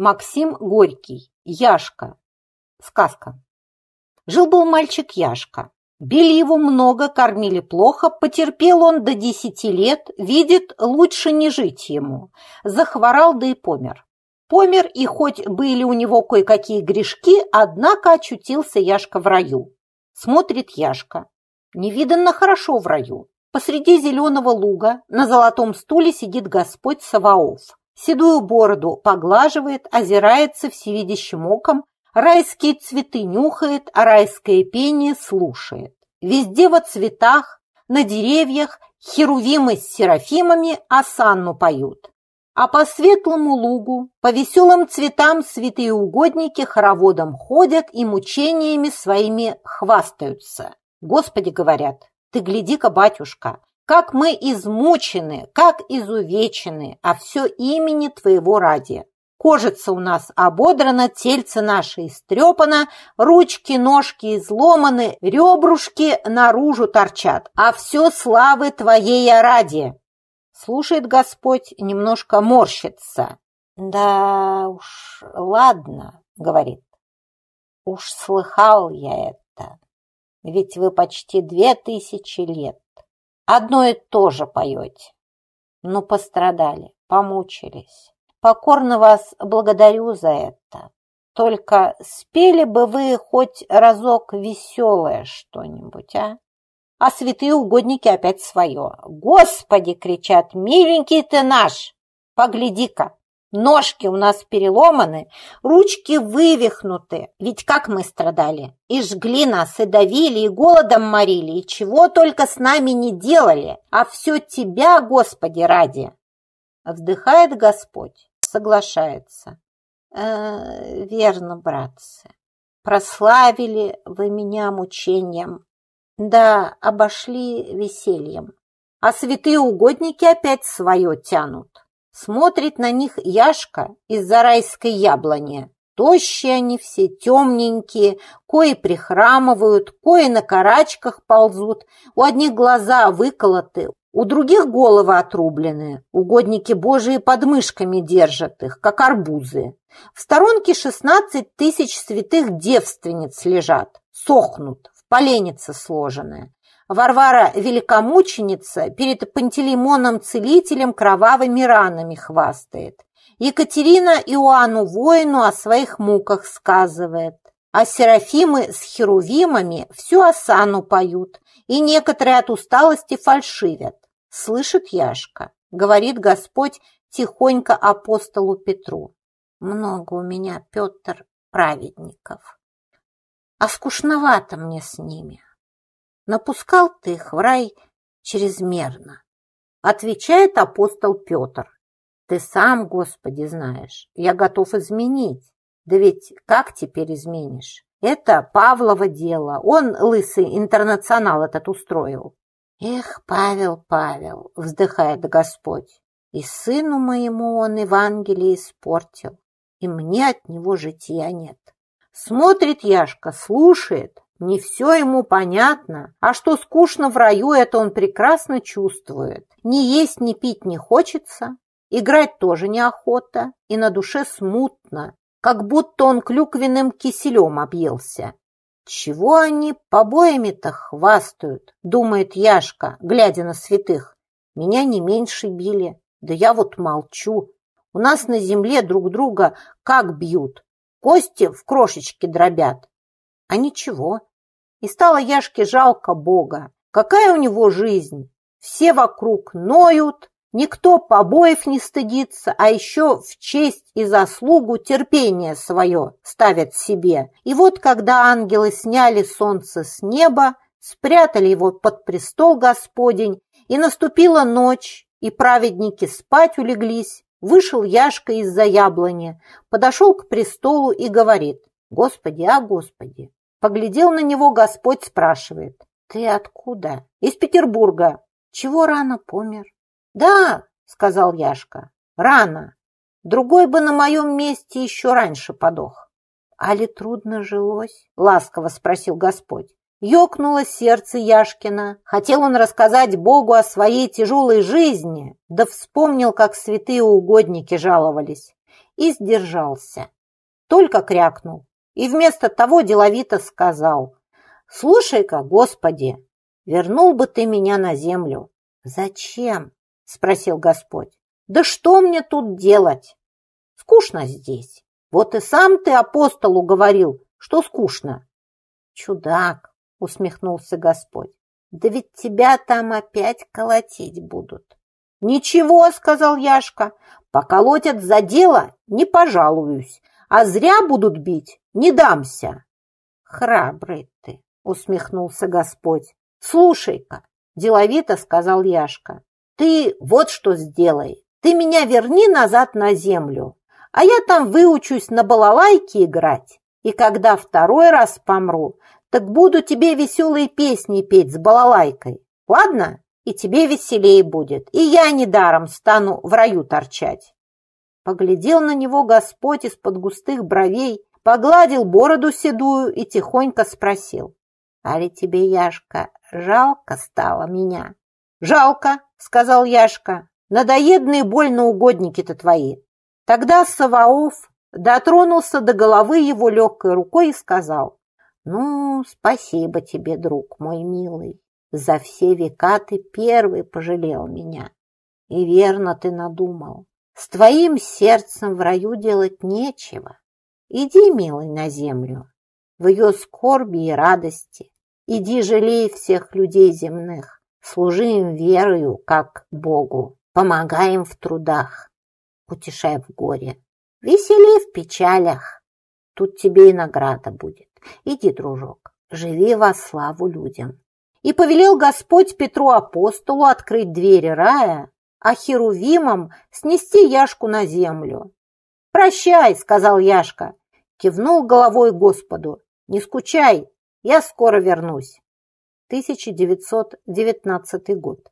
Максим Горький. Яшка. Сказка. Жил-был мальчик Яшка. Били его много, кормили плохо, потерпел он до десяти лет, видит, лучше не жить ему. Захворал, да и помер. Помер, и хоть были у него кое-какие грешки, однако очутился Яшка в раю. Смотрит Яшка. Невиданно хорошо в раю. Посреди зеленого луга на золотом стуле сидит Господь Саваоф седую бороду поглаживает, озирается всевидящим оком, райские цветы нюхает, а райское пение слушает. Везде во цветах, на деревьях херувимы с серафимами осанну поют. А по светлому лугу, по веселым цветам святые угодники хороводом ходят и мучениями своими хвастаются. Господи, говорят, ты гляди-ка, батюшка, как мы измучены, как изувечены, а все имени твоего ради. Кожица у нас ободрана, тельце наше истрепано, ручки, ножки изломаны, ребрушки наружу торчат, а все славы твоей ради. Слушает Господь, немножко морщится. Да уж, ладно, говорит. Уж слыхал я это, ведь вы почти две тысячи лет одно и то же поете. но ну, пострадали, помучились. Покорно вас благодарю за это. Только спели бы вы хоть разок веселое что-нибудь, а? А святые угодники опять свое. «Господи!» — кричат, «миленький ты наш! Погляди-ка!» Ножки у нас переломаны, ручки вывихнуты. Ведь как мы страдали! И жгли нас, и давили, и голодом морили, и чего только с нами не делали, а все тебя, Господи, ради!» Вздыхает Господь, соглашается. «Э, -э верно братцы, прославили вы меня мучением, да обошли весельем, а святые угодники опять свое тянут». Смотрит на них Яшка из-за райской яблони. Тощие они все, темненькие, кои прихрамывают, кои на карачках ползут, у одних глаза выколоты, у других головы отрублены, угодники божии подмышками держат их, как арбузы. В сторонке шестнадцать тысяч святых девственниц лежат, сохнут, в поленнице сложенные. Варвара Великомученица перед Пантелеймоном-целителем кровавыми ранами хвастает. Екатерина Иоанну-воину о своих муках сказывает. А серафимы с херувимами всю осану поют, и некоторые от усталости фальшивят. Слышит Яшка, говорит Господь тихонько апостолу Петру. Много у меня, Петр, праведников. А скучновато мне с ними напускал ты их в рай чрезмерно. Отвечает апостол Петр. Ты сам, Господи, знаешь, я готов изменить. Да ведь как теперь изменишь? Это Павлова дело. Он, лысый, интернационал этот устроил. Эх, Павел, Павел, вздыхает Господь. И сыну моему он Евангелие испортил, и мне от него жития нет. Смотрит Яшка, слушает, не все ему понятно, а что скучно в раю, это он прекрасно чувствует. Ни есть, ни пить не хочется, играть тоже неохота, и на душе смутно, как будто он клюквенным киселем объелся. «Чего они побоями-то хвастают?» – думает Яшка, глядя на святых. «Меня не меньше били, да я вот молчу. У нас на земле друг друга как бьют, кости в крошечки дробят. А ничего, и стало Яшке жалко Бога. Какая у него жизнь? Все вокруг ноют, никто побоев не стыдится, а еще в честь и заслугу терпение свое ставят себе. И вот когда ангелы сняли солнце с неба, спрятали его под престол Господень, и наступила ночь, и праведники спать улеглись, вышел Яшка из-за яблони, подошел к престолу и говорит, «Господи, а Господи, Поглядел на него Господь, спрашивает. «Ты откуда?» «Из Петербурга». «Чего рано помер?» «Да», — сказал Яшка, — «рано. Другой бы на моем месте еще раньше подох». «Али трудно жилось?» — ласково спросил Господь. Ёкнуло сердце Яшкина. Хотел он рассказать Богу о своей тяжелой жизни, да вспомнил, как святые угодники жаловались, и сдержался. Только крякнул и вместо того деловито сказал, «Слушай-ка, Господи, вернул бы ты меня на землю». «Зачем?» – спросил Господь. «Да что мне тут делать? Скучно здесь. Вот и сам ты апостолу говорил, что скучно». «Чудак!» – усмехнулся Господь. «Да ведь тебя там опять колотить будут». «Ничего», – сказал Яшка, – «поколотят за дело, не пожалуюсь. А зря будут бить, не дамся. Храбрый ты, усмехнулся Господь. Слушай-ка, деловито сказал Яшка. Ты вот что сделай. Ты меня верни назад на землю, а я там выучусь на балалайке играть. И когда второй раз помру, так буду тебе веселые песни петь с балалайкой. Ладно? И тебе веселее будет, и я недаром стану в раю торчать. Поглядел на него Господь из-под густых бровей, погладил бороду седую и тихонько спросил. «А ли тебе, Яшка, жалко стало меня?» «Жалко», — сказал Яшка, — «надоедные больно угодники-то твои». Тогда Саваоф дотронулся до головы его легкой рукой и сказал, «Ну, спасибо тебе, друг мой милый, за все века ты первый пожалел меня, и верно ты надумал. С твоим сердцем в раю делать нечего. Иди, милый, на землю, в ее скорби и радости. Иди, жалей всех людей земных, служи им верою, как Богу, помогай им в трудах, утешай в горе, весели в печалях. Тут тебе и награда будет. Иди, дружок, живи во славу людям. И повелел Господь Петру апостолу открыть двери рая а Херувимом снести Яшку на землю. «Прощай!» — сказал Яшка. Кивнул головой Господу. «Не скучай, я скоро вернусь». 1919 год.